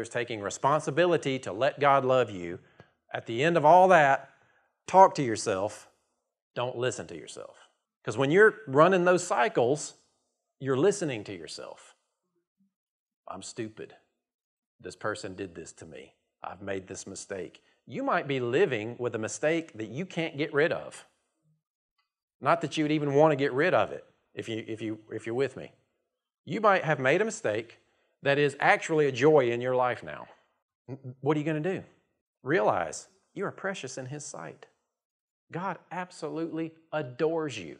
There's taking responsibility to let God love you. At the end of all that, talk to yourself. Don't listen to yourself. Because when you're running those cycles, you're listening to yourself. I'm stupid. This person did this to me. I've made this mistake. You might be living with a mistake that you can't get rid of. Not that you would even want to get rid of it if you if you if you're with me. You might have made a mistake that is actually a joy in your life now, what are you going to do? Realize you are precious in His sight. God absolutely adores you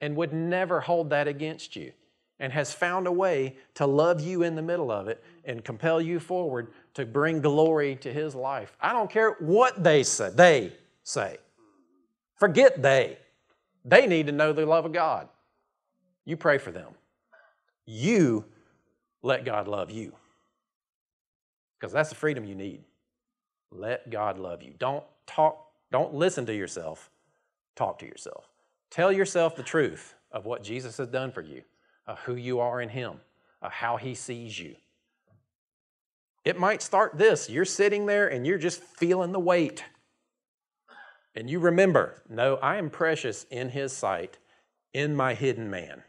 and would never hold that against you and has found a way to love you in the middle of it and compel you forward to bring glory to his life. I don't care what they say. They say. Forget they. They need to know the love of God. You pray for them. You let God love you. Because that's the freedom you need. Let God love you. Don't talk, don't listen to yourself, talk to yourself. Tell yourself the truth of what Jesus has done for you, of who you are in Him, of how He sees you. It might start this you're sitting there and you're just feeling the weight. And you remember, no, I am precious in His sight, in my hidden man,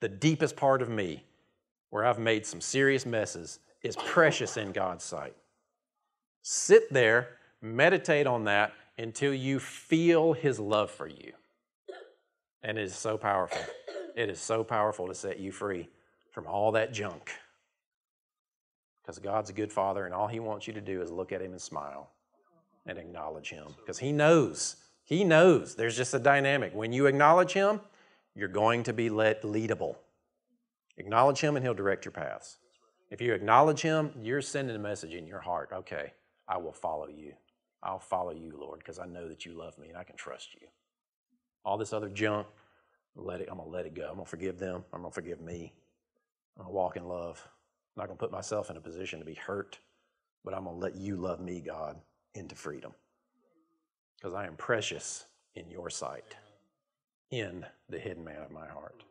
the deepest part of me where I've made some serious messes is precious in God's sight. Sit there, meditate on that until you feel His love for you. And it is so powerful. It is so powerful to set you free from all that junk. Because God's a good father, and all He wants you to do is look at Him and smile and acknowledge Him. Because He knows, He knows there's just a dynamic. When you acknowledge Him, you're going to be leadable. Acknowledge Him and He'll direct your paths. If you acknowledge Him, you're sending a message in your heart okay, I will follow you. I'll follow you, Lord, because I know that you love me and I can trust you. All this other junk, let it, I'm going to let it go. I'm going to forgive them. I'm going to forgive me. I'm going to walk in love. I'm not going to put myself in a position to be hurt, but I'm going to let you love me, God, into freedom. Because I am precious in your sight, in the hidden man of my heart.